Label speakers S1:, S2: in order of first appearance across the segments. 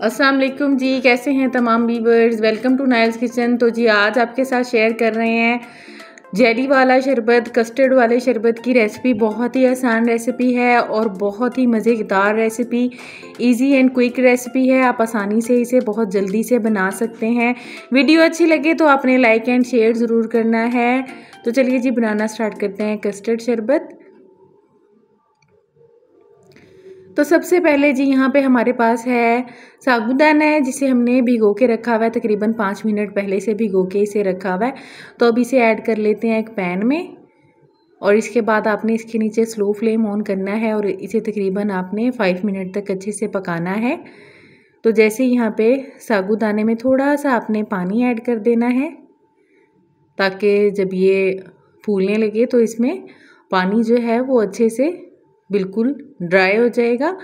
S1: असलम जी कैसे हैं तमाम viewers welcome to Niles kitchen तो जी आज आपके साथ शेयर कर रहे हैं जेली वाला शरबत कस्टर्ड वाले शरबत की रेसिपी बहुत ही आसान रेसिपी है और बहुत ही मज़ेदार recipe easy and quick recipe है आप आसानी से इसे बहुत जल्दी से बना सकते हैं वीडियो अच्छी लगे तो आपने लाइक एंड शेयर ज़रूर करना है तो चलिए जी बनाना स्टार्ट करते हैं कस्टर्ड शरबत तो सबसे पहले जी यहाँ पे हमारे पास है साबुदाना है जिसे हमने भिगो के रखा हुआ है तकरीबन पाँच मिनट पहले से भिगो के इसे रखा हुआ है तो अब इसे ऐड कर लेते हैं एक पैन में और इसके बाद आपने इसके नीचे स्लो फ्लेम ऑन करना है और इसे तकरीबन आपने फाइव मिनट तक अच्छे से पकाना है तो जैसे यहाँ पे सागुदाने में थोड़ा सा आपने पानी ऐड कर देना है ताकि जब ये फूलने लगे तो इसमें पानी जो है वो अच्छे से बिल्कुल ड्राई हो जाएगा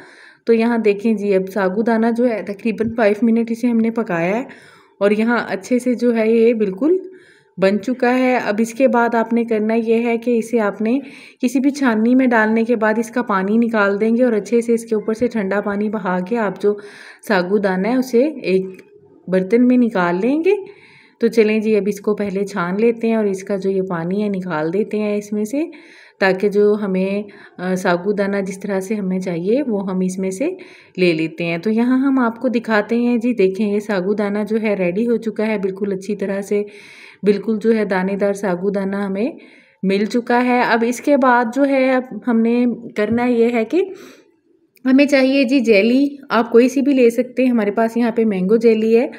S1: तो यहाँ देखें जी अब सागुदाना जो है तकरीबन फाइव मिनट इसे हमने पकाया है और यहाँ अच्छे से जो है ये बिल्कुल बन चुका है अब इसके बाद आपने करना यह है कि इसे आपने किसी भी छाननी में डालने के बाद इसका पानी निकाल देंगे और अच्छे से इसके ऊपर से ठंडा पानी बहा के आप जो सागुदाना है उसे एक बर्तन में निकाल लेंगे तो चलें जी अब इसको पहले छान लेते हैं और इसका जो ये पानी है निकाल देते हैं इसमें से ताकि जो हमें सागुदाना जिस तरह से हमें चाहिए वो हम इसमें से ले लेते हैं तो यहाँ हम आपको दिखाते हैं जी देखें ये सागुदाना जो है रेडी हो चुका है बिल्कुल अच्छी तरह से बिल्कुल जो है दानेदार सागुदाना हमें मिल चुका है अब इसके बाद जो है अब हमने करना ये है कि हमें चाहिए जी जेली आप कोई सी भी ले सकते हैं हमारे पास यहाँ पे मैंगो जेली है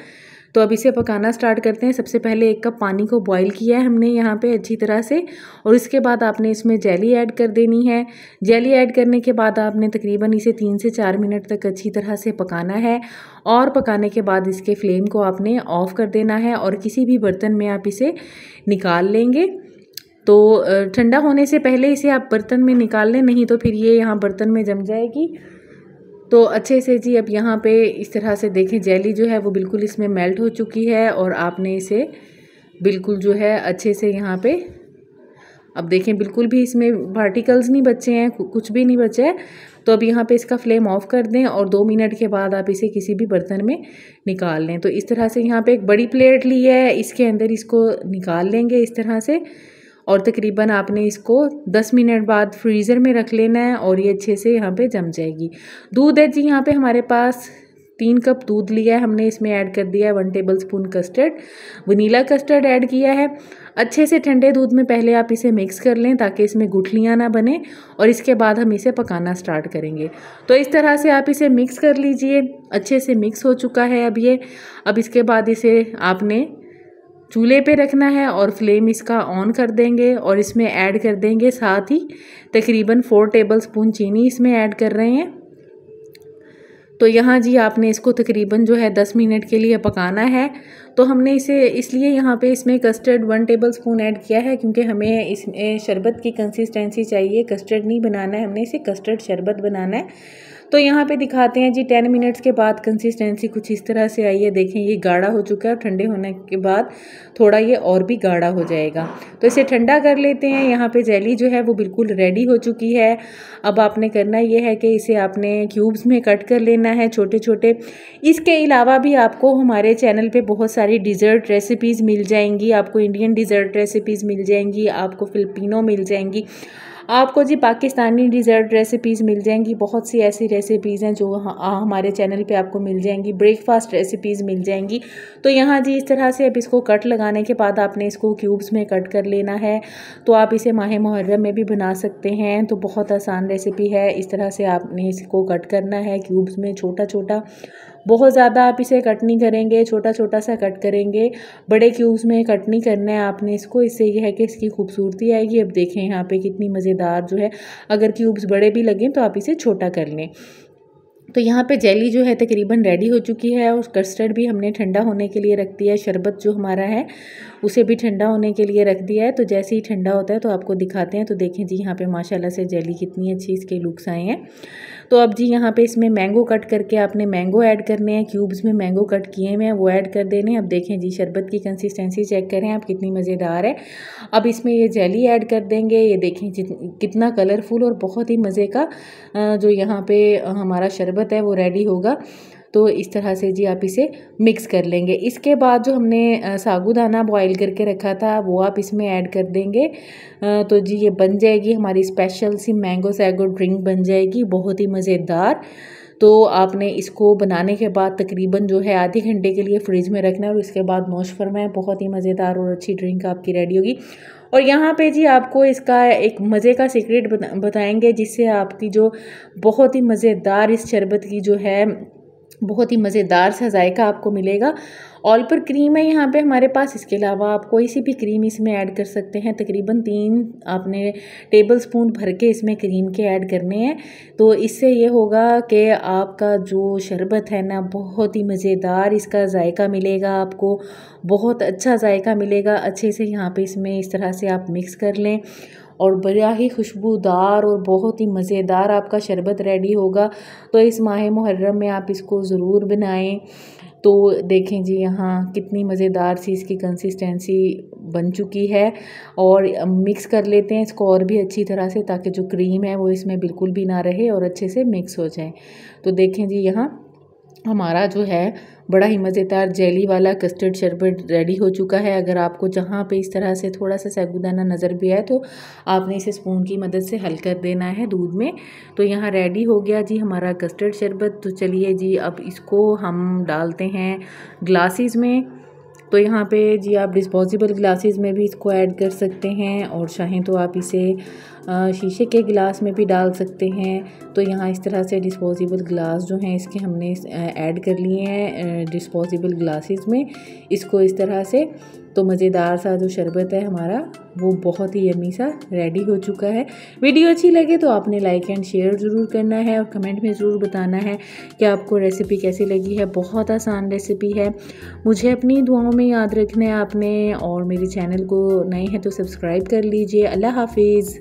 S1: तो अब इसे पकाना स्टार्ट करते हैं सबसे पहले एक कप पानी को बॉईल किया है हमने यहाँ पे अच्छी तरह से और इसके बाद आपने इसमें जेली ऐड कर देनी है जेली ऐड करने के बाद आपने तकरीबन इसे तीन से चार मिनट तक अच्छी तरह से पकाना है और पकाने के बाद इसके फ्लेम को आपने ऑफ़ कर देना है और किसी भी बर्तन में आप इसे निकाल लेंगे तो ठंडा होने से पहले इसे आप बर्तन में निकाल लें नहीं तो फिर ये यहाँ बर्तन में जम जाएगी तो अच्छे से जी अब यहाँ पे इस तरह से देखें जेली जो है वो बिल्कुल इसमें मेल्ट हो चुकी है और आपने इसे बिल्कुल जो है अच्छे से यहाँ पे अब देखें बिल्कुल भी इसमें पार्टिकल्स नहीं बचे हैं कुछ भी नहीं बचे है तो अब यहाँ पे इसका फ्लेम ऑफ कर दें और दो मिनट के बाद आप इसे किसी भी बर्तन में निकाल लें तो इस तरह से यहाँ पे एक बड़ी प्लेट ली है इसके अंदर इसको निकाल लेंगे इस तरह से और तकरीबन आपने इसको 10 मिनट बाद फ्रीज़र में रख लेना है और ये अच्छे से यहाँ पे जम जाएगी दूध है जी यहाँ पे हमारे पास तीन कप दूध लिया है हमने इसमें ऐड कर दिया है one tablespoon custard vanilla custard add किया है अच्छे से ठंडे दूध में पहले आप इसे मिक्स कर लें ताकि इसमें गुठलियाँ ना बने और इसके बाद हम इसे पकाना स्टार्ट करेंगे तो इस तरह से आप इसे मिक्स कर लीजिए अच्छे से मिक्स हो चुका है अब ये अब इसके बाद इसे आपने चूल्हे पे रखना है और फ्लेम इसका ऑन कर देंगे और इसमें ऐड कर देंगे साथ ही तकरीबन फोर टेबल स्पून चीनी इसमें ऐड कर रहे हैं तो यहाँ जी आपने इसको तकरीबन जो है दस मिनट के लिए पकाना है तो हमने इसे इसलिए यहाँ पे इसमें custard one tablespoon add किया है क्योंकि हमें इसमें शरबत की कंसिस्टेंसी चाहिए कस्टर्ड नहीं बनाना है हमने इसे कस्टर्ड शरबत बनाना है तो यहाँ पे दिखाते हैं जी टेन मिनट्स के बाद कंसिस्टेंसी कुछ इस तरह से आई है देखें ये गाढ़ा हो चुका है और ठंडे होने के बाद थोड़ा ये और भी गाढ़ा हो जाएगा तो इसे ठंडा कर लेते हैं यहाँ पे जेली जो है वो बिल्कुल रेडी हो चुकी है अब आपने करना ये है कि इसे आपने क्यूब्स में कट कर लेना है छोटे छोटे इसके अलावा भी आपको हमारे चैनल पर बहुत सारी डिज़र्ट रेसिपीज़ मिल जाएंगी आपको इंडियन डिज़र्ट रेसिपीज़ मिल जाएंगी आपको फिलपिनो मिल जाएंगी आपको जी पाकिस्तानी डिज़र्ट रेसिपीज़ मिल जाएंगी बहुत सी ऐसी रेसिपीज़ हैं जो हमारे चैनल पे आपको मिल जाएंगी ब्रेकफास्ट रेसिपीज़ मिल जाएंगी तो यहाँ जी इस तरह से अब इसको कट लगाने के बाद आपने इसको क्यूब्स में कट कर लेना है तो आप इसे माह मुहर्रम में भी बना सकते हैं तो बहुत आसान रेसिपी है इस तरह से आपने इसको कट करना है क्यूब्स में छोटा छोटा बहुत ज़्यादा आप इसे कट नहीं करेंगे छोटा छोटा सा कट करेंगे बड़े क्यूब्स में कट नहीं करना है आपने इसको इससे यह है कि इसकी खूबसूरती आएगी अब देखें यहाँ पे कितनी मज़ेदार जो है अगर क्यूब्स बड़े भी लगें तो आप इसे छोटा कर लें तो यहाँ पे जेली जो है तकरीबन रेडी हो चुकी है और कस्टर्ड भी हमने ठंडा होने के लिए रख दिया है शरबत जो हमारा है उसे भी ठंडा होने के लिए रख दिया है तो जैसे ही ठंडा होता है तो आपको दिखाते हैं तो देखें जी यहाँ पे माशाल्लाह से जेली कितनी अच्छी इसके लुक्स आए हैं तो अब जी यहाँ पे इसमें मैंगो कट करके आपने मैंगो ऐड करने हैं क्यूब्स में मैंगो कट किए हुए हैं वो ऐड कर देने अब देखें जी शरबत की कंसिस्टेंसी चेक करें आप कितनी मज़ेदार है अब इसमें ये जेली ऐड कर देंगे ये देखें कितना कलरफुल और बहुत ही मज़े का जो यहाँ पर हमारा शरबत शरबत है वो रेडी होगा तो इस तरह से जी आप इसे मिक्स कर लेंगे इसके बाद जो हमने सागुदाना बॉईल करके रखा था वो आप इसमें ऐड कर देंगे तो जी ये बन जाएगी हमारी स्पेशल सी मैंगो सैगो ड्रिंक बन जाएगी बहुत ही मज़ेदार तो आपने इसको बनाने के बाद तकरीबन जो है आधे घंटे के लिए फ्रिज में रखना है और इसके बाद नोश फरमाएँ बहुत ही मज़ेदार और अच्छी ड्रिंक आपकी रेडी होगी और यहाँ पे जी आपको इसका एक मज़े का सीक्रेट बताएंगे जिससे आपकी जो बहुत ही मज़ेदार इस शरबत की जो है बहुत ही मज़ेदार सा जायका आपको मिलेगा ऑल पर क्रीम है यहाँ पे हमारे पास इसके अलावा आप कोई सी भी क्रीम इसमें ऐड कर सकते हैं तकरीबन तीन आपने टेबल स्पून भर के इसमें क्रीम के ऐड करने हैं तो इससे ये होगा कि आपका जो शरबत है ना बहुत ही मज़ेदार इसका जायका मिलेगा आपको बहुत अच्छा जायका मिलेगा अच्छे से यहाँ पे इसमें इस तरह से आप मिक्स कर लें और बड़ा ही खुशबूदार और बहुत ही मज़ेदार आपका शरबत रेडी होगा तो इस माह मुहर्रम में आप इसको ज़रूर बनाएं तो देखें जी यहाँ कितनी मज़ेदार सी इसकी कंसिस्टेंसी बन चुकी है और मिक्स कर लेते हैं इसको और भी अच्छी तरह से ताकि जो क्रीम है वो इसमें बिल्कुल भी ना रहे और अच्छे से मिक्स हो जाए तो देखें जी यहाँ हमारा जो है बड़ा ही मज़ेदार जेली वाला कस्टर्ड शरबत रेडी हो चुका है अगर आपको जहाँ पे इस तरह से थोड़ा सा सैगुदाना नज़र भी आए तो आपने इसे स्पून की मदद से हल कर देना है दूध में तो यहाँ रेडी हो गया जी हमारा कस्टर्ड शरबत तो चलिए जी अब इसको हम डालते हैं ग्लासेस में तो यहाँ पे जी आप डिस्पोजिबल ग्लासेस में भी इसको ऐड कर सकते हैं और चाहें तो आप इसे शीशे के गिलास में भी डाल सकते हैं तो यहाँ इस तरह से डिस्पोजेबल गिलास जो हैं इसके हमने ऐड कर लिए हैं डिस्पोजेबल ग्लासेस में इसको इस तरह से तो मज़ेदार सा जो शरबत है हमारा वो बहुत ही यमी सा रेडी हो चुका है वीडियो अच्छी लगे तो आपने लाइक एंड शेयर ज़रूर करना है और कमेंट में ज़रूर बताना है कि आपको रेसिपी कैसी लगी है बहुत आसान रेसिपी है मुझे अपनी दुआओं में याद रखना है आपने और मेरे चैनल को नए हैं तो सब्सक्राइब कर लीजिए अल्लाह हाफिज़